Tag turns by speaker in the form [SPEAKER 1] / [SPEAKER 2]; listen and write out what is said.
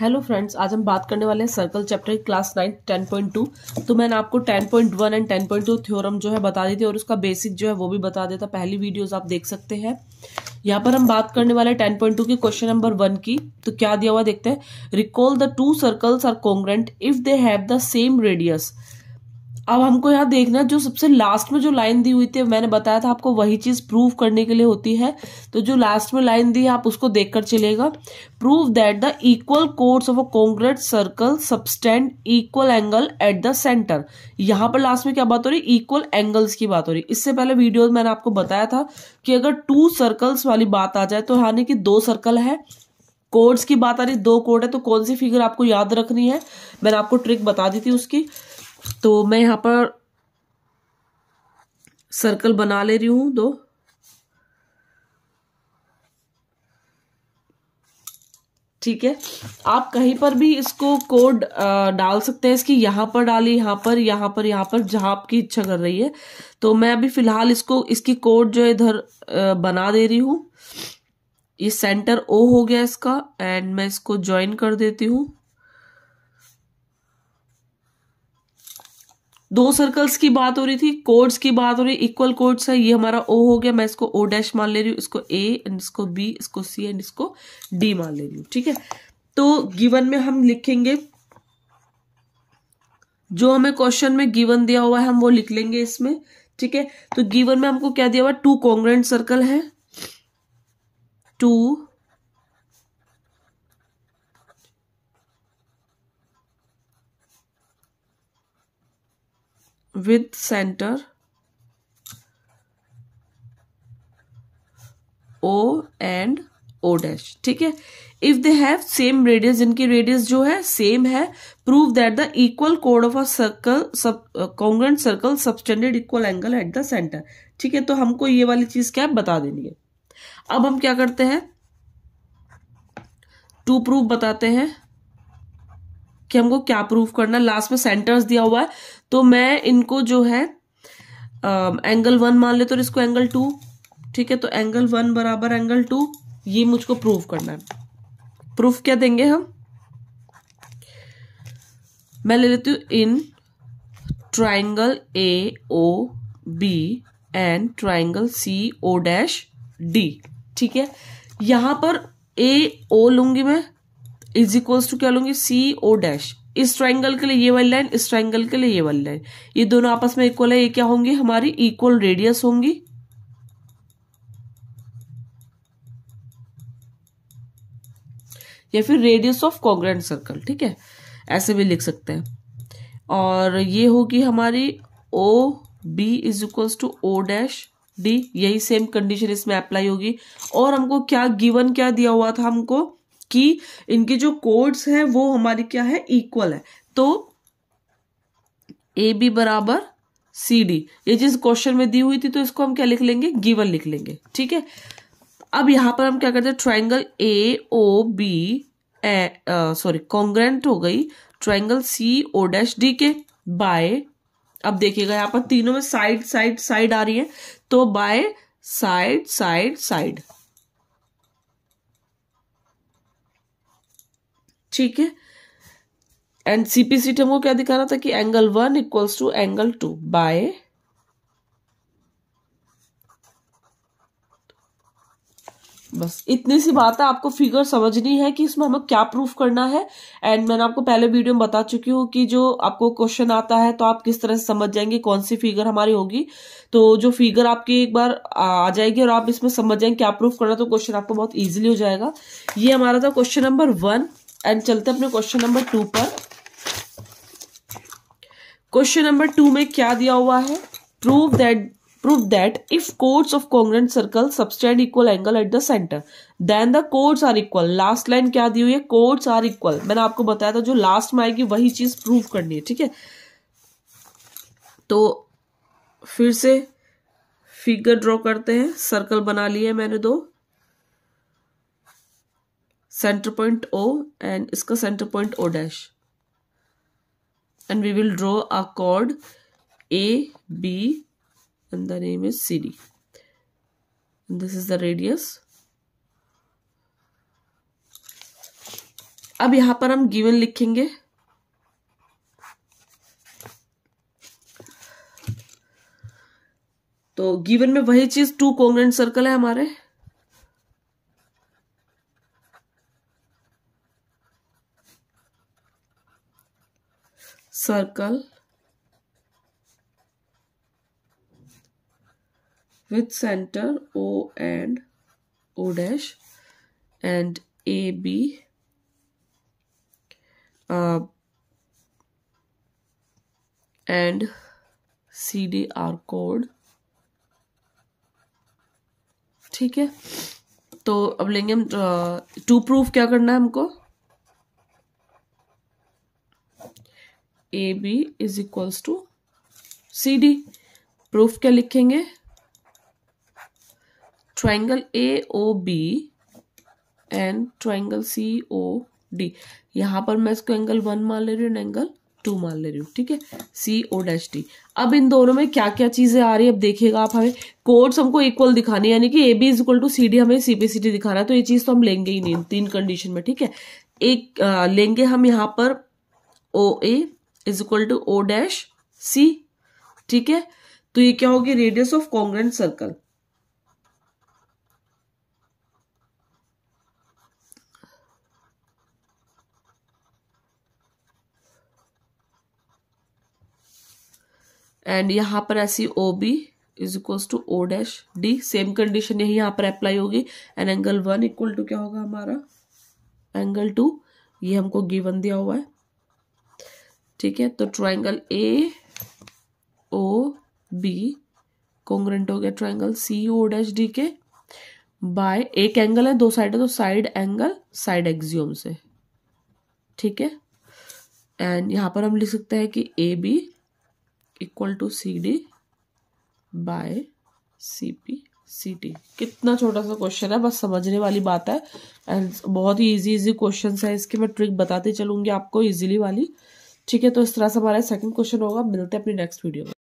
[SPEAKER 1] hello friends आज हम बात करने वाले हैं circle chapter class nine ten point two तो मैंने आपको ten point one and ten point two theorem जो है बता दी थी और उसका बेसिक जो है वो भी बता देता पहली वीडियोस आप देख सकते हैं यहाँ पर हम बात करने वाले टेन पॉइंट टू की क्वेश्चन नंबर वन की तो क्या दिया हुआ देखते हैं recall the two circles are congruent if they have the same radius अब हमको यहाँ देखना है जो सबसे लास्ट में जो लाइन दी हुई थी मैंने बताया था आपको वही चीज़ प्रूव करने के लिए होती है तो जो लास्ट में लाइन दी है आप उसको देखकर चलेगा prove that the equal chords of a congruent circle subtend equal angle at the centre यहाँ पर लास्ट में क्या बात हो रही है इक्वल एंगल्स की बात हो रही है इससे पहले वीडियो मैंने आपको बताया था कि अगर टू सर्कल्स वाली बात आ जाए तो हाँ, यानी कि दो सर्कल है कोर्ड्स की बात आ रही दो कोड है तो कौन सी फिगर आपको याद रखनी है मैंने आपको ट्रिक बता दी थी उसकी तो मैं यहाँ पर सर्कल बना ले रही हूँ दो ठीक है आप कहीं पर भी इसको कोड डाल सकते हैं इसकी यहाँ पर डाली यहाँ पर यहाँ पर यहाँ पर जहाँ आपकी इच्छा कर रही है तो मैं अभी फ़िलहाल इसको इसकी कोड जो इधर बना दे रही हूँ ये सेंटर ओ हो गया इसका एंड मैं इसको ज्वाइन कर देती हूँ दो सर्कल्स की बात हो रही थी कोड्स की बात हो रही इक्वल कोड्स है ये हमारा ओ हो गया मैं इसको ओ डैश मान ले रही हूँ इसको ए एंड इसको बी इसको सी एंड इसको डी मान ले रही हूँ ठीक है तो गिवन में हम लिखेंगे जो हमें क्वेश्चन में गिवन दिया हुआ है हम वो लिख लेंगे इसमें ठीक है तो गिवन में हमको क्या दिया हुआ टू कॉन्ग्रेंट सर्कल है two with centre O and O dash ठीक है if they have same radius इनकी रेडियस जो है सेम है प्रूव दैट द इक्वल कोड of a circle sub congruent circle subtended equal angle at the centre ठीक है तो हमको ये वाली चीज क्या बता देनी है अब हम क्या करते हैं टू प्रूफ बताते हैं कि हमको क्या प्रूव करना लास्ट में सेंटर्स दिया हुआ है तो मैं इनको जो है आ, एंगल वन मान लेते तो इसको एंगल टू ठीक है तो एंगल वन बराबर एंगल टू ये मुझको प्रूव करना है प्रूफ क्या देंगे हम मैं ले लेती हूँ in triangle A O B and triangle C O dash D ठीक है यहां पर ए ओ लूंगी मैं इज इक्वल्स टू क्या लूंगी सी ओ डैश इस ट्राइंगल के लिए ये वाली लाइन इस ट्राइंगल के लिए ये वाली लाइन ये दोनों आपस में इक्वल है ये क्या होंगी हमारी इक्वल रेडियस होंगी या फिर रेडियस ऑफ कॉन्ग्रेंट सर्कल ठीक है ऐसे भी लिख सकते हैं और ये होगी हमारी O B is equals to O dash D यही सेम कंडीशन इसमें अप्लाई होगी और हमको क्या गिवन क्या दिया हुआ था हमको कि इनके जो कोड्स हैं वो हमारी क्या है इक्वल है तो ए बी बराबर सी डी ये चीज क्वेश्चन में दी हुई थी तो इसको हम क्या लिख लेंगे गिवन लिख लेंगे ठीक है अब यहां पर हम क्या करते हैं triangle A O B sorry congruent हो गई triangle C O dash D के बाय अब देखिएगा यहाँ पर तीनों में साइड साइड साइड आ रही है तो बाय साइड साइड साइड ठीक है एंड सीपीसी हमको क्या दिखाना था कि angle one equals to angle two by बस इतनी सी बात है आपको फिगर समझनी है कि इसमें हमें क्या प्रूफ करना है एंड मैंने आपको पहले वीडियो में बता चुकी हूँ कि जो आपको क्वेश्चन आता है तो आप किस तरह से समझ जाएंगे कौन सी फिगर हमारी होगी तो जो फिगर आपकी एक बार आ जाएगी और आप इसमें समझ जाएंगे क्या प्रूफ करना तो क्वेश्चन आपको बहुत ईजिली हो जाएगा ये हमारा था क्वेश्चन नंबर वन एंड चलते अपने क्वेश्चन नंबर टू पर क्वेश्चन नंबर टू में क्या दिया हुआ है prove that prove that if chords of congruent circle subtend equal angle at the centre then the chords are equal last line क्या दी हुई है कोर्ट्स आर इक्वल मैंने आपको बताया था जो लास्ट में आएगी वही चीज प्रूव करनी है ठीक है तो फिर से फिगर ड्रॉ करते हैं सर्कल बना लिए मैंने दो सेंटर पॉइंट ओ एंड इसका centre point O dash and we will draw a chord A B and the name is C D this is the radius अब यहां पर हम गिवन लिखेंगे तो गिवन में वही चीज टू कॉन्ग्रेंट सर्कल है हमारे circle with center O and O dash and AB uh, and CDR code ठीक है तो अब लेंगे हम टू प्रूफ क्या करना है हमको A B is equals to C D proof क्या लिखेंगे triangle A O B and triangle C O D यहां पर मैं इसको एंगल वन मान ले रही हूँ एंगल टू मान ले रही हूँ ठीक है सी ओ डैश डी अब इन दोनों में क्या क्या चीज़ें आ रही है अब देखिएगा आप हमें कोड्स हमको इक्वल दिखाने है यानी कि A B is equal to C D हमें सी बी सी डी दिखाना है तो ये चीज़ तो हम लेंगे ही नहीं तीन कंडीशन में ठीक है एक आ, लेंगे हम यहाँ पर O A is equal to O dash C ठीक है तो ये क्या होगी radius of congruent circle and यहां पर ऐसी O B is equal to O dash D same condition यही यहां पर अप्लाई होगी and angle one equal to क्या होगा हमारा एंगल टू ये हमको गिवन दिया हुआ है ठीक है तो triangle A O B congruent हो गया triangle C O dash D के बाय एक एंगल है दो साइड है तो साइड एंगल साइड एक्सियोम से ठीक है एंड यहां पर हम लिख सकते हैं कि A B equal to C D by C P C T कितना छोटा सा क्वेश्चन है बस समझने वाली बात है एंड बहुत ही इजी इजी क्वेश्चन है इसके मैं ट्रिक बताती चलूंगी आपको इजीली वाली ठीक है तो इस तरह से हमारा सेकंड क्वेश्चन होगा मिलते हैं अपनी नेक्स्ट वीडियो में